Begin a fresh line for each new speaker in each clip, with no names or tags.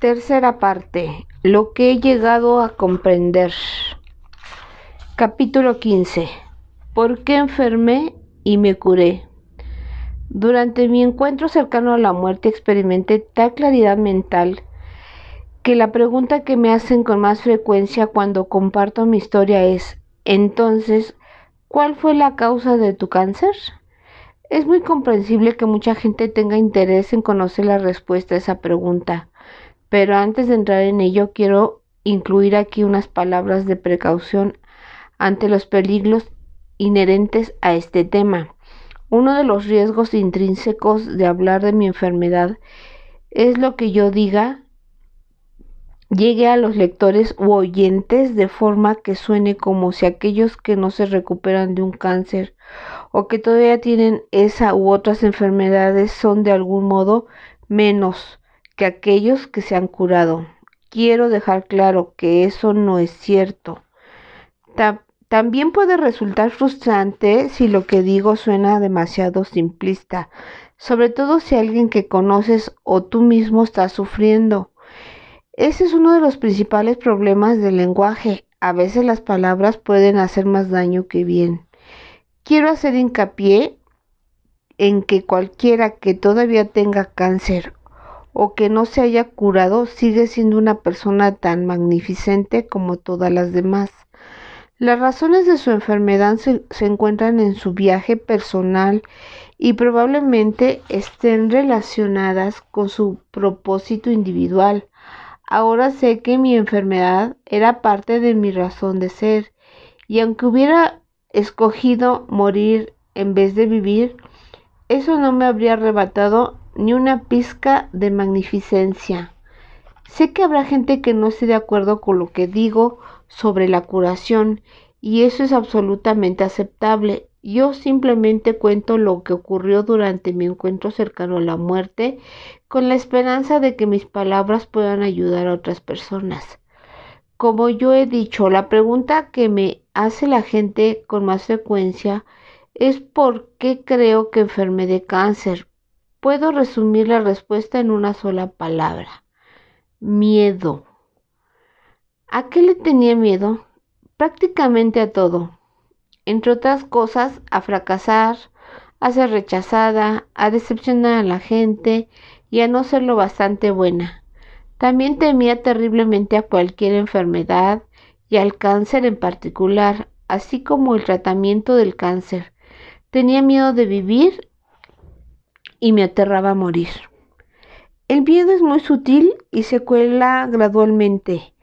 Tercera parte. Lo que he llegado a comprender. Capítulo 15. ¿Por qué enfermé y me curé? Durante mi encuentro cercano a la muerte experimenté tal claridad mental que la pregunta que me hacen con más frecuencia cuando comparto mi historia es, entonces, ¿cuál fue la causa de tu cáncer? Es muy comprensible que mucha gente tenga interés en conocer la respuesta a esa pregunta. Pero antes de entrar en ello, quiero incluir aquí unas palabras de precaución ante los peligros inherentes a este tema. Uno de los riesgos intrínsecos de hablar de mi enfermedad es lo que yo diga llegue a los lectores u oyentes de forma que suene como si aquellos que no se recuperan de un cáncer o que todavía tienen esa u otras enfermedades son de algún modo menos que aquellos que se han curado. Quiero dejar claro que eso no es cierto. también puede resultar frustrante si lo que digo suena demasiado simplista, sobre todo si alguien que conoces o tú mismo está sufriendo. Ese es uno de los principales problemas del lenguaje. A veces las palabras pueden hacer más daño que bien. Quiero hacer hincapié en que cualquiera que todavía tenga cáncer o que no se haya curado, sigue siendo una persona tan magnificente como todas las demás. Las razones de su enfermedad se, se, encuentran en su viaje personal y probablemente estén relacionadas con su propósito individual. Ahora sé que mi enfermedad era parte de mi razón de ser y aunque hubiera escogido morir en vez de vivir, eso no me habría arrebatado ni una pizca de magnificencia. Sé que habrá gente que no esté de acuerdo con lo que digo sobre la curación y eso es absolutamente aceptable. Yo simplemente cuento lo que ocurrió durante mi encuentro cercano a la muerte con la esperanza de que mis palabras puedan ayudar a otras personas. Como yo he dicho, la pregunta que me hace la gente con más frecuencia es por qué creo que enferme de cáncer Puedo resumir la respuesta en una sola palabra. Miedo. ¿A qué le tenía miedo? Prácticamente a todo. Entre otras cosas, a fracasar, a ser rechazada, a decepcionar a la gente y a no ser lo bastante buena. También temía terriblemente a cualquier enfermedad y al cáncer en particular, así como el tratamiento del cáncer. Tenía miedo de vivir y me aterraba a morir. El miedo es muy sutil y se cuela gradualmente,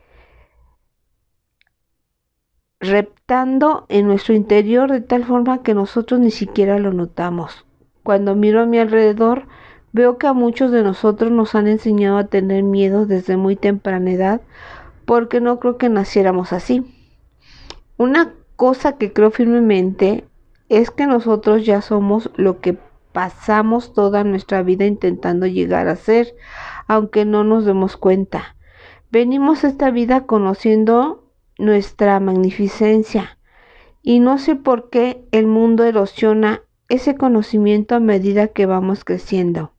reptando en nuestro interior de tal forma que nosotros ni siquiera lo notamos. Cuando miro a mi alrededor, veo que a muchos de nosotros nos han enseñado a tener miedo desde muy temprana edad, porque no creo que naciéramos así. Una cosa que creo firmemente es que nosotros ya somos lo que pasamos toda nuestra vida intentando llegar a ser, aunque no nos demos cuenta. Venimos esta vida conociendo nuestra magnificencia y no sé por qué el mundo erosiona ese conocimiento a medida que vamos creciendo.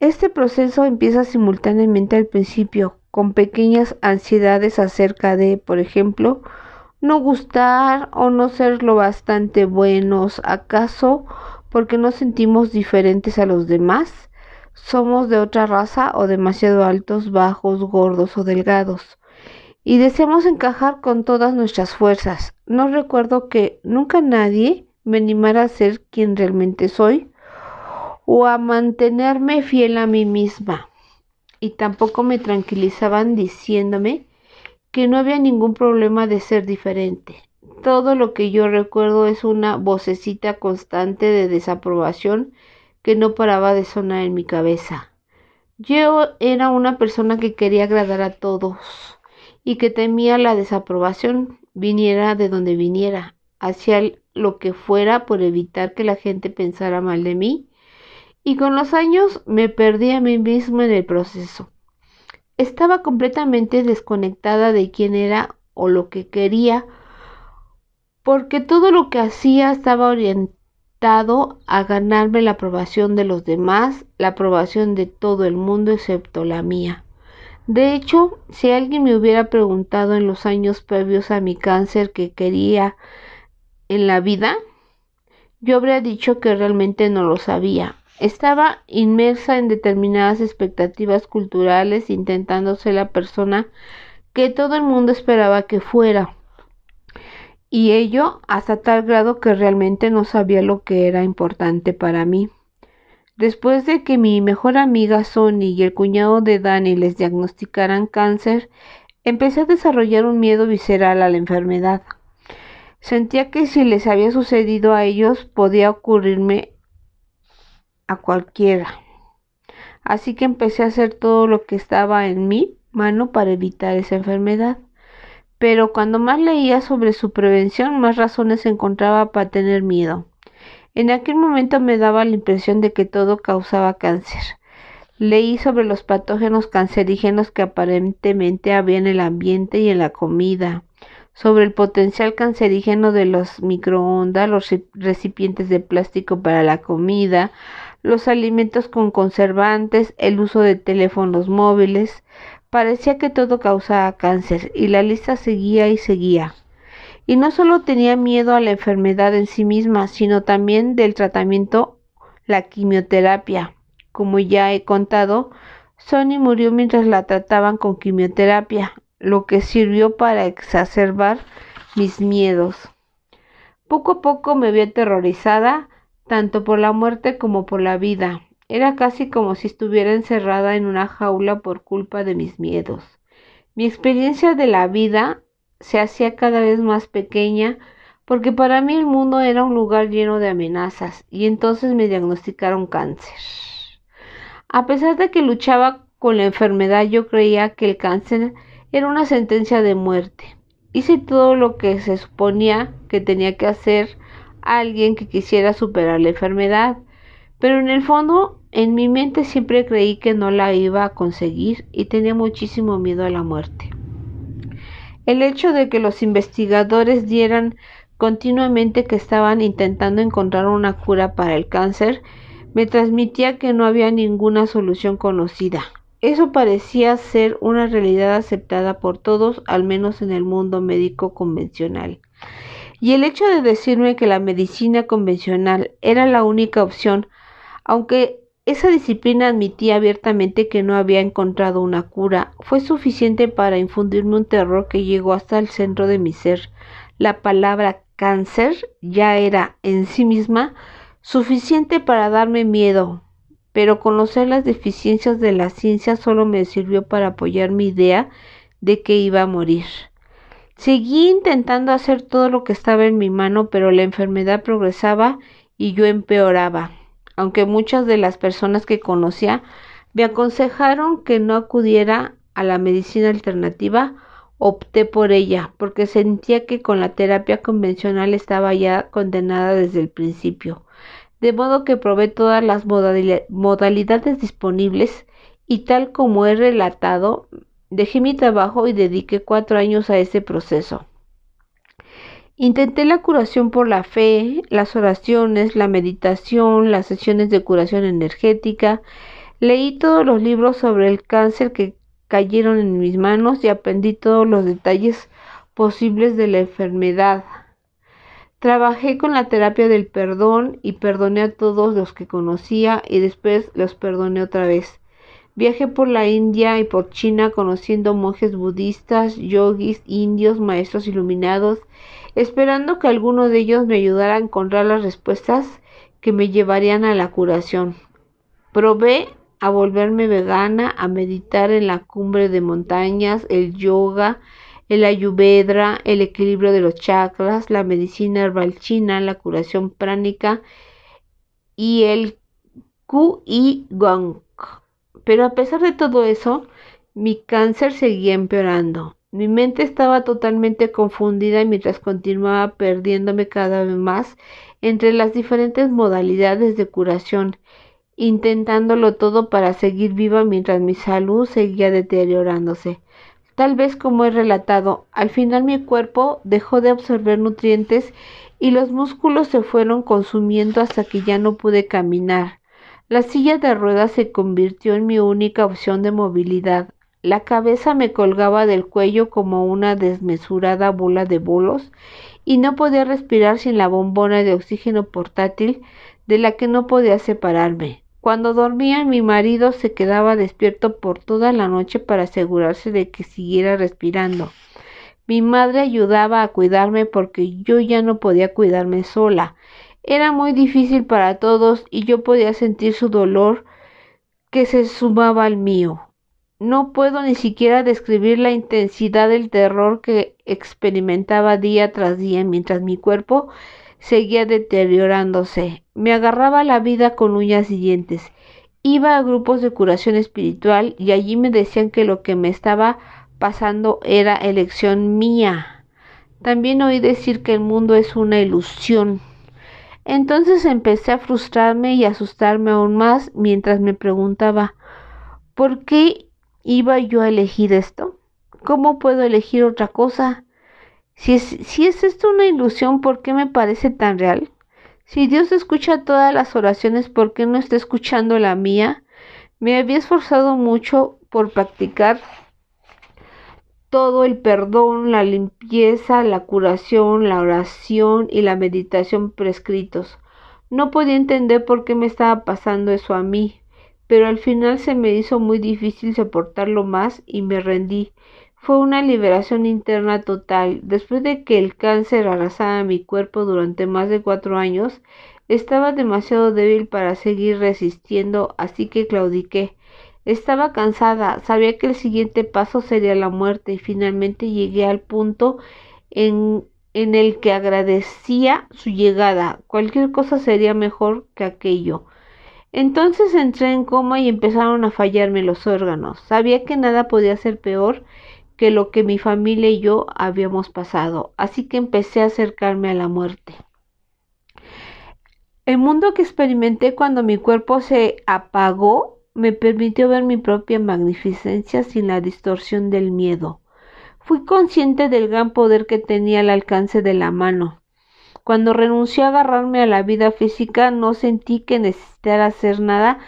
Este proceso empieza simultáneamente al principio, con pequeñas ansiedades acerca de, por ejemplo, no gustar o no ser lo bastante buenos, acaso porque nos sentimos diferentes a los demás, somos de otra raza o demasiado altos, bajos, gordos o delgados. Y deseamos encajar con todas nuestras fuerzas. No recuerdo que nunca nadie me animara a ser quien realmente soy o a mantenerme fiel a mí misma. Y tampoco me tranquilizaban diciéndome que no había ningún problema de ser diferente. Todo lo que yo recuerdo es una vocecita constante de desaprobación que no paraba de sonar en mi cabeza. Yo era una persona que quería agradar a todos y que temía la desaprobación, viniera de donde viniera, hacia lo que fuera por evitar que la gente pensara mal de mí. Y con los años me perdí a mí misma en el proceso. Estaba completamente desconectada de quién era o lo que quería porque todo lo que hacía estaba orientado a ganarme la aprobación de los demás, la aprobación de todo el mundo excepto la mía. De hecho, si alguien me hubiera preguntado en los años previos a mi cáncer que quería en la vida, yo habría dicho que realmente no lo sabía. Estaba inmersa en determinadas expectativas culturales intentando ser la persona que todo el mundo esperaba que fuera y ello hasta tal grado que realmente no sabía lo que era importante para mí. Después de que mi mejor amiga Sony y el cuñado de Dani les diagnosticaran cáncer, empecé a desarrollar un miedo visceral a la enfermedad. Sentía que si les había sucedido a ellos podía ocurrirme a cualquiera. Así que empecé a hacer todo lo que estaba en mi mano para evitar esa enfermedad pero cuando más leía sobre su prevención, más razones encontraba para tener miedo. En aquel momento me daba la impresión de que todo causaba cáncer. Leí sobre los patógenos cancerígenos que aparentemente había en el ambiente y en la comida, sobre el potencial cancerígeno de los microondas, los recipientes de plástico para la comida, los alimentos con conservantes, el uso de teléfonos móviles, Parecía que todo causaba cáncer y la lista seguía y seguía. Y no solo tenía miedo a la enfermedad en sí misma, sino también del tratamiento, la quimioterapia. Como ya he contado, Sony murió mientras la trataban con quimioterapia, lo que sirvió para exacerbar mis miedos. Poco a poco me vi aterrorizada, tanto por la muerte como por la vida. Era casi como si estuviera encerrada en una jaula por culpa de mis miedos. Mi experiencia de la vida se hacía cada vez más pequeña porque para mí el mundo era un lugar lleno de amenazas y entonces me diagnosticaron cáncer. A pesar de que luchaba con la enfermedad, yo creía que el cáncer era una sentencia de muerte. Hice todo lo que se suponía que tenía que hacer alguien que quisiera superar la enfermedad, pero en el fondo en mi mente siempre creí que no la iba a conseguir y tenía muchísimo miedo a la muerte. El hecho de que los investigadores dieran continuamente que estaban intentando encontrar una cura para el cáncer me transmitía que no había ninguna solución conocida. Eso parecía ser una realidad aceptada por todos, al menos en el mundo médico convencional. Y el hecho de decirme que la medicina convencional era la única opción, aunque esa disciplina admitía abiertamente que no había encontrado una cura. Fue suficiente para infundirme un terror que llegó hasta el centro de mi ser. La palabra cáncer ya era en sí misma suficiente para darme miedo, pero conocer las deficiencias de la ciencia solo me sirvió para apoyar mi idea de que iba a morir. Seguí intentando hacer todo lo que estaba en mi mano, pero la enfermedad progresaba y yo empeoraba aunque muchas de las personas que conocía me aconsejaron que no acudiera a la medicina alternativa, opté por ella, porque sentía que con la terapia convencional estaba ya condenada desde el principio. De modo que probé todas las modalidades disponibles y tal como he relatado, dejé mi trabajo y dediqué cuatro años a ese proceso. Intenté la curación por la fe, las oraciones, la meditación, las sesiones de curación energética. Leí todos los libros sobre el cáncer que cayeron en mis manos y aprendí todos los detalles posibles de la enfermedad. Trabajé con la terapia del perdón y perdoné a todos los que conocía y después los perdoné otra vez. Viajé por la India y por China conociendo monjes budistas, yogis, indios, maestros iluminados esperando que alguno de ellos me ayudara a encontrar las respuestas que me llevarían a la curación. Probé a volverme vegana, a meditar en la cumbre de montañas, el yoga, el ayurveda, el equilibrio de los chakras, la medicina herbal china, la curación pránica y el Qi Gong. Pero a pesar de todo eso, mi cáncer seguía empeorando. Mi mente estaba totalmente confundida mientras continuaba perdiéndome cada vez más entre las diferentes modalidades de curación, intentándolo todo para seguir viva mientras mi salud seguía deteriorándose. Tal vez como he relatado, al final mi cuerpo dejó de absorber nutrientes y los músculos se fueron consumiendo hasta que ya no pude caminar. La silla de ruedas se convirtió en mi única opción de movilidad, la cabeza me colgaba del cuello como una desmesurada bola de bolos y no podía respirar sin la bombona de oxígeno portátil de la que no podía separarme. Cuando dormía mi marido se quedaba despierto por toda la noche para asegurarse de que siguiera respirando. Mi madre ayudaba a cuidarme porque yo ya no podía cuidarme sola. Era muy difícil para todos y yo podía sentir su dolor que se sumaba al mío. No puedo ni siquiera describir la intensidad del terror que experimentaba día tras día mientras mi cuerpo seguía deteriorándose. Me agarraba la vida con uñas y dientes. Iba a grupos de curación espiritual y allí me decían que lo que me estaba pasando era elección mía. También oí decir que el mundo es una ilusión. Entonces empecé a frustrarme y asustarme aún más mientras me preguntaba, ¿por qué ¿Iba yo a elegir esto? ¿Cómo puedo elegir otra cosa? Si es, si es esto una ilusión, ¿por qué me parece tan real? Si Dios escucha todas las oraciones, ¿por qué no está escuchando la mía? Me había esforzado mucho por practicar todo el perdón, la limpieza, la curación, la oración y la meditación prescritos. No podía entender por qué me estaba pasando eso a mí pero al final se me hizo muy difícil soportarlo más y me rendí. Fue una liberación interna total. Después de que el cáncer arrasaba mi cuerpo durante más de cuatro años, estaba demasiado débil para seguir resistiendo, así que claudiqué. Estaba cansada, sabía que el siguiente paso sería la muerte y finalmente llegué al punto en, en el que agradecía su llegada. Cualquier cosa sería mejor que aquello. Entonces entré en coma y empezaron a fallarme los órganos. Sabía que nada podía ser peor que lo que mi familia y yo habíamos pasado, así que empecé a acercarme a la muerte. El mundo que experimenté cuando mi cuerpo se apagó me permitió ver mi propia magnificencia sin la distorsión del miedo. Fui consciente del gran poder que tenía al alcance de la mano, cuando renuncié a agarrarme a la vida física, no sentí que necesitara hacer nada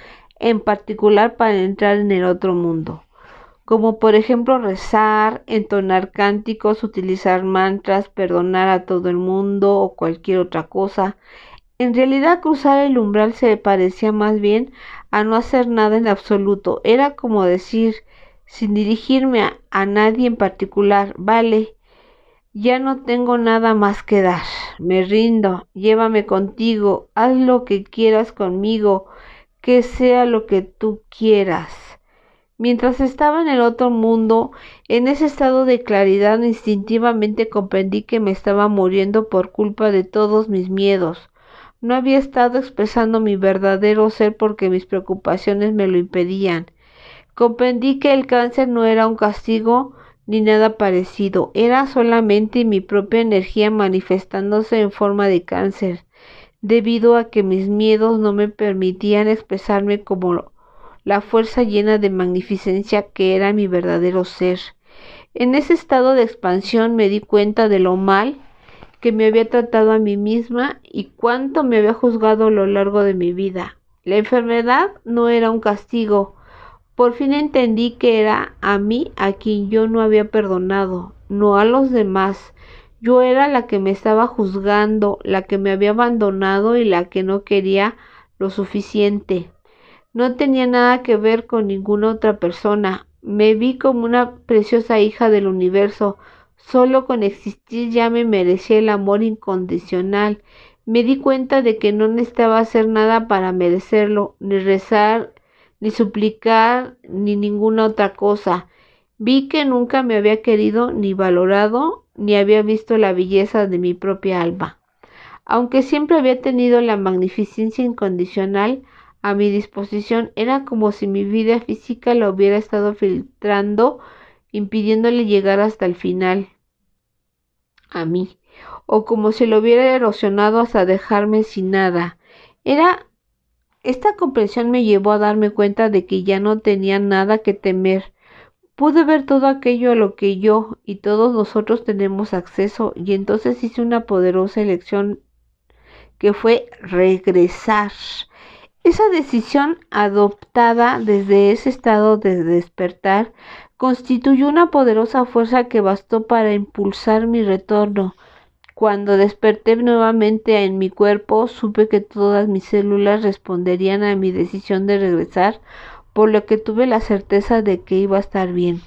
en particular para entrar en el otro mundo, como por ejemplo rezar, entonar cánticos, utilizar mantras, perdonar a todo el mundo o cualquier otra cosa. En realidad cruzar el umbral se parecía más bien a no hacer nada en absoluto. Era como decir, sin dirigirme a, nadie en particular, vale, ya no tengo nada más que dar. Me rindo. Llévame contigo. Haz lo que quieras conmigo. Que sea lo que tú quieras. Mientras estaba en el otro mundo, en ese estado de claridad instintivamente comprendí que me estaba muriendo por culpa de todos mis miedos. No había estado expresando mi verdadero ser porque mis preocupaciones me lo impedían. Comprendí que el cáncer no era un castigo, ni nada parecido, era solamente mi propia energía manifestándose en forma de cáncer, debido a que mis miedos no me permitían expresarme como la fuerza llena de magnificencia que era mi verdadero ser. En ese estado de expansión me di cuenta de lo mal que me había tratado a mí misma y cuánto me había juzgado a lo largo de mi vida. La enfermedad no era un castigo, por fin entendí que era a mí a quien yo no había perdonado, no a los demás. Yo era la que me estaba juzgando, la que me había abandonado y la que no quería lo suficiente. No tenía nada que ver con ninguna otra persona. Me vi como una preciosa hija del universo. Solo con existir ya me merecía el amor incondicional. Me di cuenta de que no necesitaba hacer nada para merecerlo, ni rezar, ni suplicar, ni ninguna otra cosa. Vi que nunca me había querido ni valorado, ni había visto la belleza de mi propia alma. Aunque siempre había tenido la magnificencia incondicional a mi disposición, era como si mi vida física la hubiera estado filtrando, impidiéndole llegar hasta el final. A mí. O como si lo hubiera erosionado hasta dejarme sin nada. Era esta comprensión me llevó a darme cuenta de que ya no tenía nada que temer. Pude ver todo aquello a lo que yo y todos nosotros tenemos acceso y entonces hice una poderosa elección que fue regresar. Esa decisión adoptada desde ese estado de despertar constituyó una poderosa fuerza que bastó para impulsar mi retorno. Cuando desperté nuevamente en mi cuerpo, supe que todas mis células responderían a mi decisión de regresar, por lo que tuve la certeza de que iba a estar bien.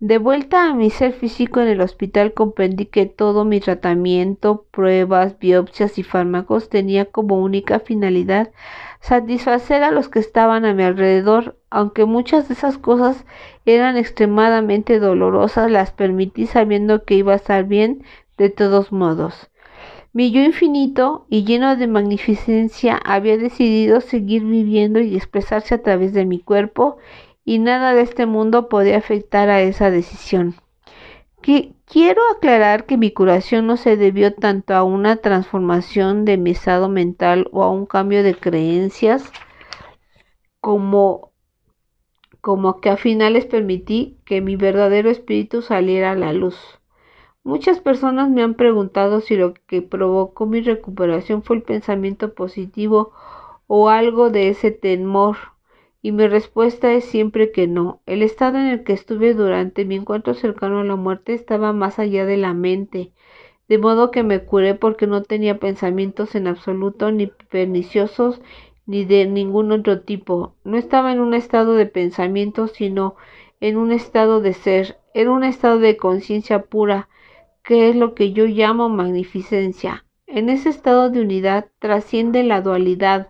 De vuelta a mi ser físico en el hospital comprendí que todo mi tratamiento, pruebas, biopsias y fármacos tenía como única finalidad satisfacer a los que estaban a mi alrededor, aunque muchas de esas cosas eran extremadamente dolorosas, las permití sabiendo que iba a estar bien de todos modos. Mi yo infinito y lleno de magnificencia había decidido seguir viviendo y expresarse a través de mi cuerpo y nada de este mundo podía afectar a esa decisión. quiero aclarar que mi curación no se debió tanto a una transformación de mi estado mental o a un cambio de creencias como como que a les permití que mi verdadero espíritu saliera a la luz. Muchas personas me han preguntado si lo que provocó mi recuperación fue el pensamiento positivo o algo de ese temor. Y mi respuesta es siempre que no. El estado en el que estuve durante mi encuentro cercano a la muerte estaba más allá de la mente, de modo que me curé porque no tenía pensamientos en absoluto ni perniciosos ni de ningún otro tipo. No estaba en un estado de pensamiento, sino en un estado de ser, en un estado de conciencia pura que es lo que yo llamo magnificencia. En ese estado de unidad trasciende la dualidad.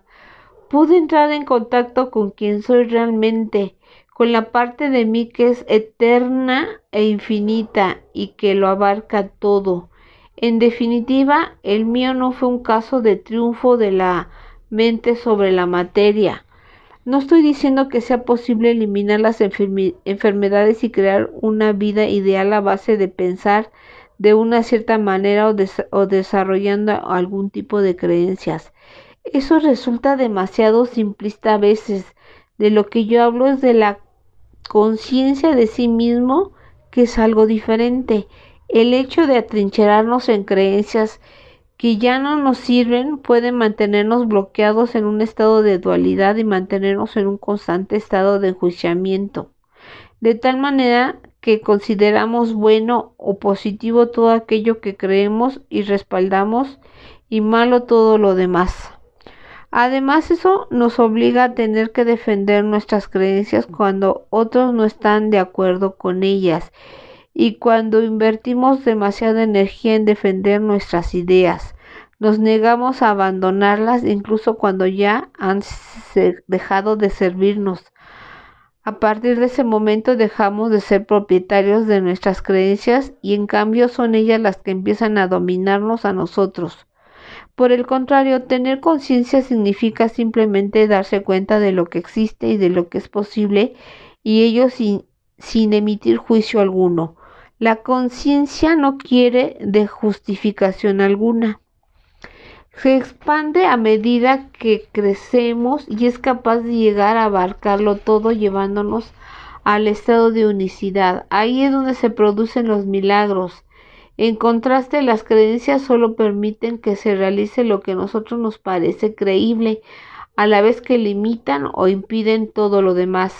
Pude entrar en contacto con quien soy realmente, con la parte de mí que es eterna e infinita y que lo abarca todo. En definitiva, el mío no fue un caso de triunfo de la mente sobre la materia. No estoy diciendo que sea posible eliminar las enfermedades y crear una vida ideal a base de pensar de una cierta manera o, desarrollando algún tipo de creencias. Eso resulta demasiado simplista a veces. De lo que yo hablo es de la conciencia de sí mismo, que es algo diferente. El hecho de atrincherarnos en creencias que ya no nos sirven puede mantenernos bloqueados en un estado de dualidad y mantenernos en un constante estado de enjuiciamiento. De tal manera que consideramos bueno o positivo todo aquello que creemos y respaldamos y malo todo lo demás. Además eso nos obliga a tener que defender nuestras creencias cuando otros no están de acuerdo con ellas y cuando invertimos demasiada energía en defender nuestras ideas. Nos negamos a abandonarlas incluso cuando ya han dejado de servirnos. A partir de ese momento dejamos de ser propietarios de nuestras creencias y en cambio son ellas las que empiezan a dominarnos a nosotros. Por el contrario, tener conciencia significa simplemente darse cuenta de lo que existe y de lo que es posible y ello sin, emitir juicio alguno. La conciencia no quiere de justificación alguna. Se expande a medida que crecemos y es capaz de llegar a abarcarlo todo llevándonos al estado de unicidad. Ahí es donde se producen los milagros. En contraste, las creencias solo permiten que se realice lo que a nosotros nos parece creíble, a la vez que limitan o impiden todo lo demás.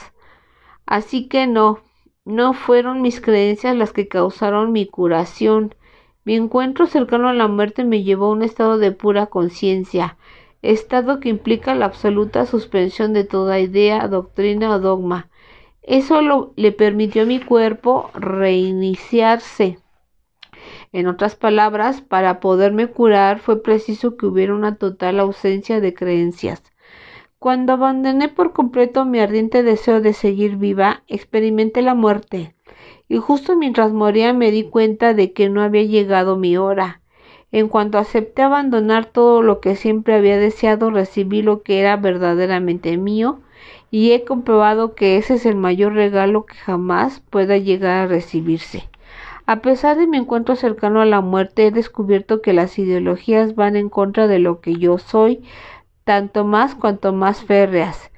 Así que no, no fueron mis creencias las que causaron mi curación, mi encuentro cercano a la muerte me llevó a un estado de pura conciencia, estado que implica la absoluta suspensión de toda idea, doctrina o dogma. Eso le permitió a mi cuerpo reiniciarse. En otras palabras, para poderme curar fue preciso que hubiera una total ausencia de creencias. Cuando abandoné por completo mi ardiente deseo de seguir viva, experimenté la muerte, y justo mientras moría me di cuenta de que no había llegado mi hora. En cuanto acepté abandonar todo lo que siempre había deseado, recibí lo que era verdaderamente mío, y he comprobado que ese es el mayor regalo que jamás pueda llegar a recibirse. A pesar de mi encuentro cercano a la muerte, he descubierto que las ideologías van en contra de lo que yo soy, tanto más cuanto más férreas.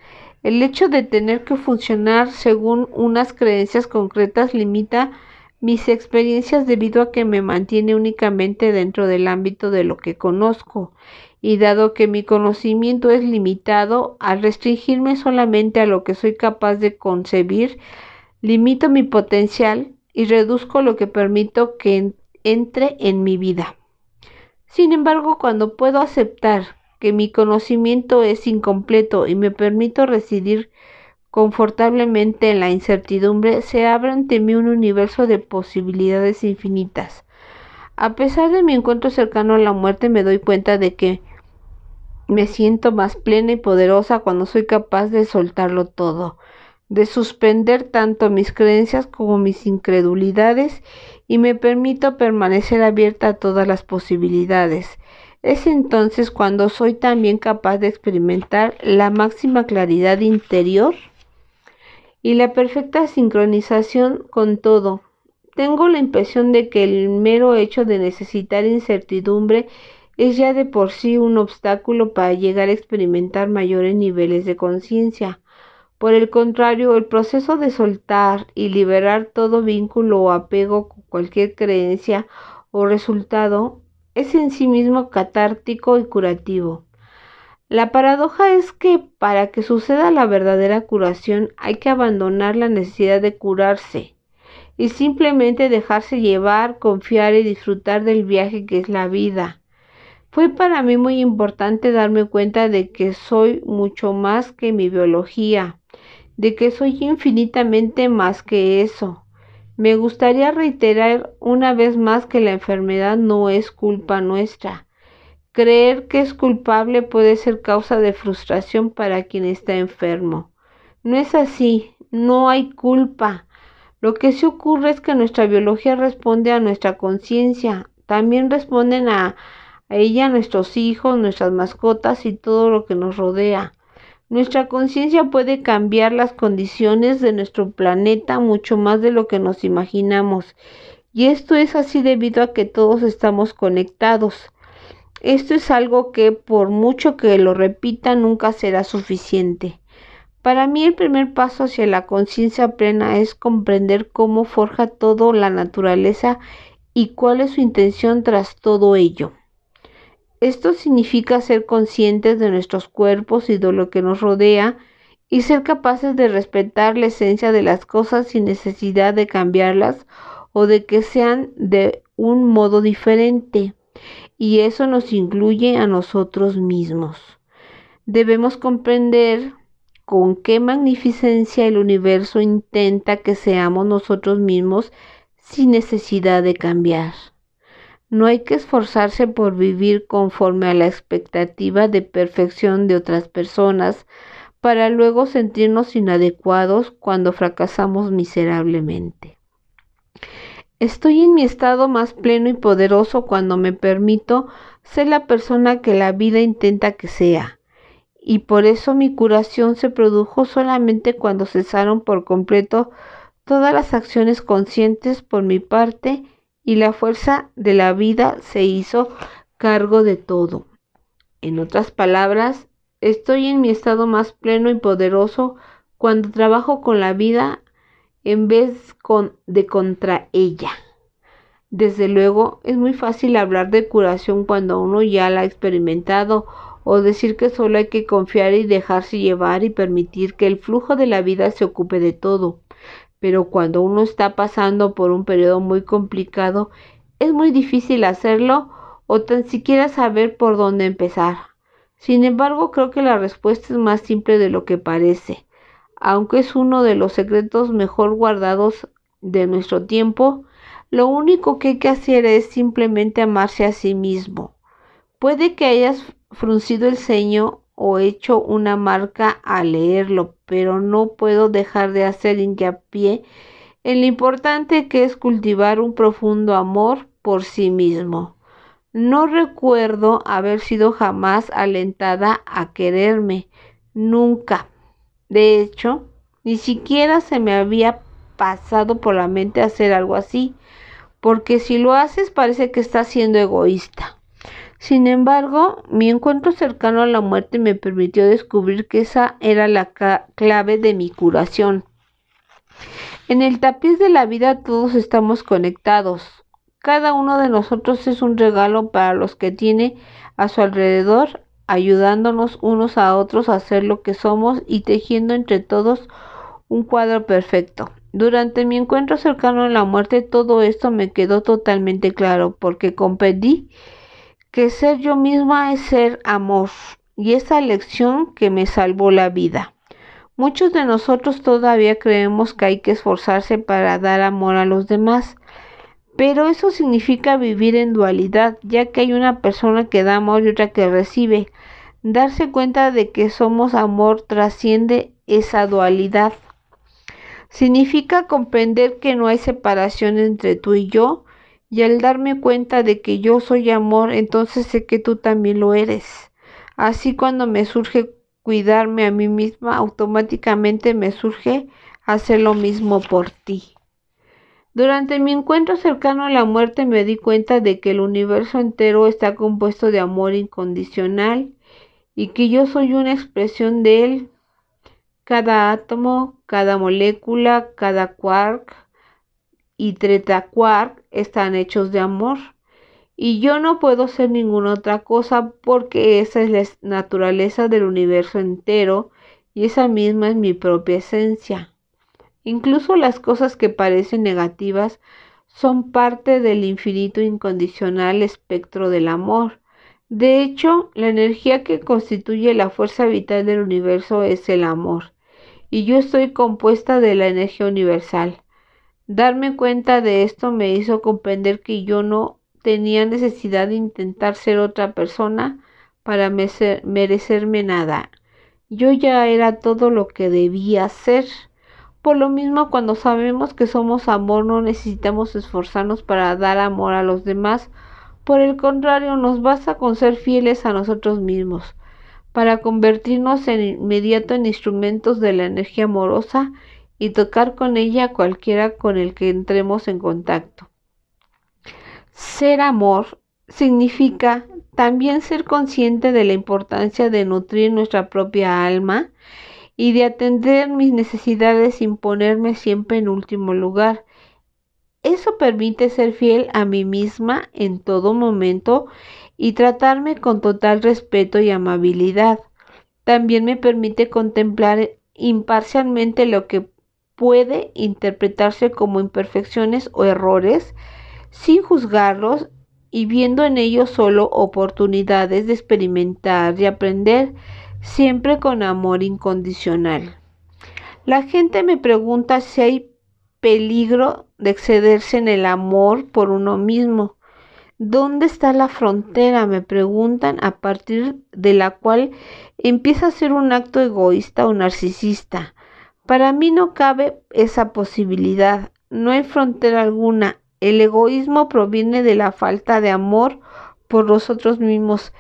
El hecho de tener que funcionar según unas creencias concretas limita mis experiencias debido a que me mantiene únicamente dentro del ámbito de lo que conozco y dado que mi conocimiento es limitado, al restringirme solamente a lo que soy capaz de concebir, limito mi potencial y reduzco lo que permito que entre en mi vida. Sin embargo, cuando puedo aceptar que mi conocimiento es incompleto y me permito residir confortablemente en la incertidumbre, se abre ante mí un universo de posibilidades infinitas. A pesar de mi encuentro cercano a la muerte, me doy cuenta de que me siento más plena y poderosa cuando soy capaz de soltarlo todo, de suspender tanto mis creencias como mis incredulidades y me permito permanecer abierta a todas las posibilidades, es entonces cuando soy también capaz de experimentar la máxima claridad interior y la perfecta sincronización con todo. Tengo la impresión de que el mero hecho de necesitar incertidumbre es ya de por sí un obstáculo para llegar a experimentar mayores niveles de conciencia. Por el contrario, el proceso de soltar y liberar todo vínculo o apego con cualquier creencia o resultado es en sí mismo catártico y curativo. La paradoja es que para que suceda la verdadera curación hay que abandonar la necesidad de curarse y simplemente dejarse llevar, confiar y disfrutar del viaje que es la vida. Fue para mí muy importante darme cuenta de que soy mucho más que mi biología, de que soy infinitamente más que eso, me gustaría reiterar una vez más que la enfermedad no es culpa nuestra. Creer que es culpable puede ser causa de frustración para quien está enfermo. No es así, no hay culpa. Lo que sí ocurre es que nuestra biología responde a nuestra conciencia, también responden a, a ella nuestros hijos, nuestras mascotas y todo lo que nos rodea. Nuestra conciencia puede cambiar las condiciones de nuestro planeta mucho más de lo que nos imaginamos. Y esto es así debido a que todos estamos conectados. Esto es algo que por mucho que lo repita nunca será suficiente. Para mí el primer paso hacia la conciencia plena es comprender cómo forja todo la naturaleza y cuál es su intención tras todo ello. Esto significa ser conscientes de nuestros cuerpos y de lo que nos rodea y ser capaces de respetar la esencia de las cosas sin necesidad de cambiarlas o de que sean de un modo diferente. Y eso nos incluye a nosotros mismos. Debemos comprender con qué magnificencia el universo intenta que seamos nosotros mismos sin necesidad de cambiar. No hay que esforzarse por vivir conforme a la expectativa de perfección de otras personas para luego sentirnos inadecuados cuando fracasamos miserablemente. Estoy en mi estado más pleno y poderoso cuando me permito ser la persona que la vida intenta que sea. Y por eso mi curación se produjo solamente cuando cesaron por completo todas las acciones conscientes por mi parte y la fuerza de la vida se hizo cargo de todo. En otras palabras, estoy en mi estado más pleno y poderoso cuando trabajo con la vida en vez de contra ella. Desde luego, es muy fácil hablar de curación cuando uno ya la ha experimentado o decir que solo hay que confiar y dejarse llevar y permitir que el flujo de la vida se ocupe de todo pero cuando uno está pasando por un periodo muy complicado, es muy difícil hacerlo o tan siquiera saber por dónde empezar. Sin embargo, creo que la respuesta es más simple de lo que parece, aunque es uno de los secretos mejor guardados de nuestro tiempo, lo único que hay que hacer es simplemente amarse a sí mismo. Puede que hayas fruncido el ceño o hecho una marca al leerlo, pero no puedo dejar de hacer hincapié en lo importante que es cultivar un profundo amor por sí mismo. No recuerdo haber sido jamás alentada a quererme, nunca. De hecho, ni siquiera se me había pasado por la mente hacer algo así, porque si lo haces parece que estás siendo egoísta. Sin embargo, mi encuentro cercano a la muerte me permitió descubrir que esa era la clave de mi curación. En el tapiz de la vida todos estamos conectados. Cada uno de nosotros es un regalo para los que tiene a su alrededor, ayudándonos unos a otros a ser lo que somos y tejiendo entre todos un cuadro perfecto. Durante mi encuentro cercano a la muerte todo esto me quedó totalmente claro porque comprendí que ser yo misma es ser amor y esa lección que me salvó la vida. Muchos de nosotros todavía creemos que hay que esforzarse para dar amor a los demás, pero eso significa vivir en dualidad, ya que hay una persona que da amor y otra que recibe. Darse cuenta de que somos amor trasciende esa dualidad. Significa comprender que no hay separación entre tú y yo, y al darme cuenta de que yo soy amor, entonces sé que tú también lo eres. Así cuando me surge cuidarme a mí misma, automáticamente me surge hacer lo mismo por ti. Durante mi encuentro cercano a la muerte me di cuenta de que el universo entero está compuesto de amor incondicional y que yo soy una expresión de él. Cada átomo, cada molécula, cada quark, y Tretaquark están hechos de amor. Y yo no puedo ser ninguna otra cosa porque esa es la naturaleza del universo entero y esa misma es mi propia esencia. Incluso las cosas que parecen negativas son parte del infinito incondicional espectro del amor. De hecho, la energía que constituye la fuerza vital del universo es el amor, y yo estoy compuesta de la energía universal. Darme cuenta de esto me hizo comprender que yo no tenía necesidad de intentar ser otra persona para merecerme nada. Yo ya era todo lo que debía ser. Por lo mismo, cuando sabemos que somos amor, no necesitamos esforzarnos para dar amor a los demás. Por el contrario, nos basta con ser fieles a nosotros mismos, para convertirnos en inmediato en instrumentos de la energía amorosa y tocar con ella a cualquiera con el que entremos en contacto. Ser amor significa también ser consciente de la importancia de nutrir nuestra propia alma y de atender mis necesidades sin ponerme siempre en último lugar. Eso permite ser fiel a mí misma en todo momento y tratarme con total respeto y amabilidad. También me permite contemplar imparcialmente lo que puede interpretarse como imperfecciones o errores sin juzgarlos y viendo en ellos solo oportunidades de experimentar y aprender, siempre con amor incondicional. La gente me pregunta si hay peligro de excederse en el amor por uno mismo. ¿Dónde está la frontera? Me preguntan, a partir de la cual empieza a ser un acto egoísta o narcisista. Para mí no cabe esa posibilidad, no hay frontera alguna. El egoísmo proviene de la falta de amor por nosotros mismos.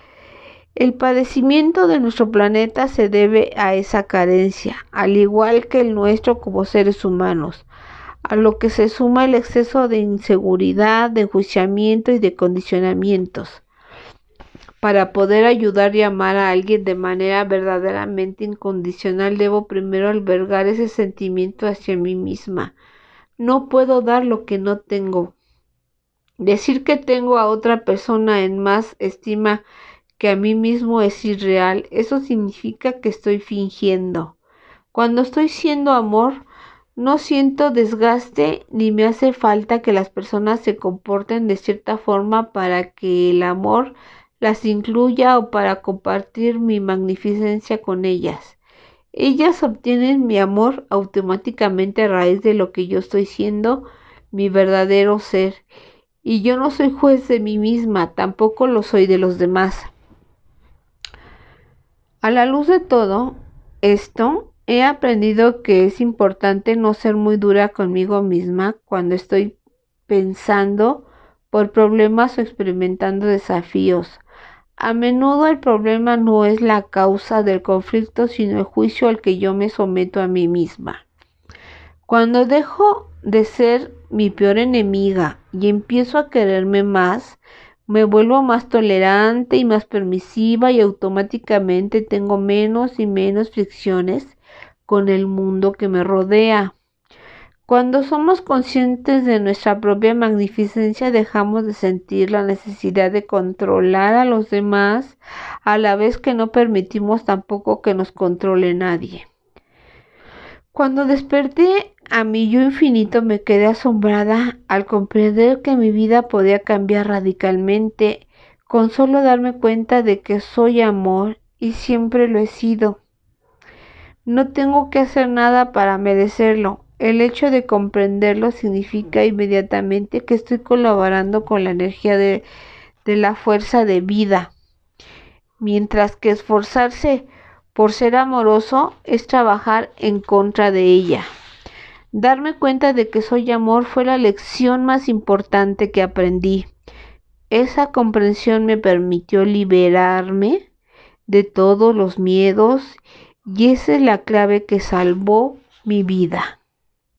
El padecimiento de nuestro planeta se debe a esa carencia, al igual que el nuestro como seres humanos, a lo que se suma el exceso de inseguridad, de enjuiciamiento y de condicionamientos. Para poder ayudar y amar a alguien de manera verdaderamente incondicional, debo primero albergar ese sentimiento hacia mí misma. No puedo dar lo que no tengo. Decir que tengo a otra persona en más estima que a mí mismo es irreal, eso significa que estoy fingiendo. Cuando estoy siendo amor, no siento desgaste ni me hace falta que las personas se comporten de cierta forma para que el amor las incluya o para compartir mi magnificencia con ellas. Ellas obtienen mi amor automáticamente a raíz de lo que yo estoy siendo, mi verdadero ser. Y yo no soy juez de mí misma, tampoco lo soy de los demás. A la luz de todo esto, he aprendido que es importante no ser muy dura conmigo misma cuando estoy pensando por problemas o experimentando desafíos. A menudo el problema no es la causa del conflicto, sino el juicio al que yo me someto a mí misma. Cuando dejo de ser mi peor enemiga y empiezo a quererme más, me vuelvo más tolerante y más permisiva y automáticamente tengo menos y menos fricciones con el mundo que me rodea. Cuando somos conscientes de nuestra propia magnificencia, dejamos de sentir la necesidad de controlar a los demás, a la vez que no permitimos tampoco que nos controle nadie. Cuando desperté a mi yo infinito me quedé asombrada al comprender que mi vida podía cambiar radicalmente con solo darme cuenta de que soy amor y siempre lo he sido. No tengo que hacer nada para merecerlo, el hecho de comprenderlo significa inmediatamente que estoy colaborando con la energía de, de, la fuerza de vida. Mientras que esforzarse por ser amoroso es trabajar en contra de ella. Darme cuenta de que soy amor fue la lección más importante que aprendí. Esa comprensión me permitió liberarme de todos los miedos y esa es la clave que salvó mi vida.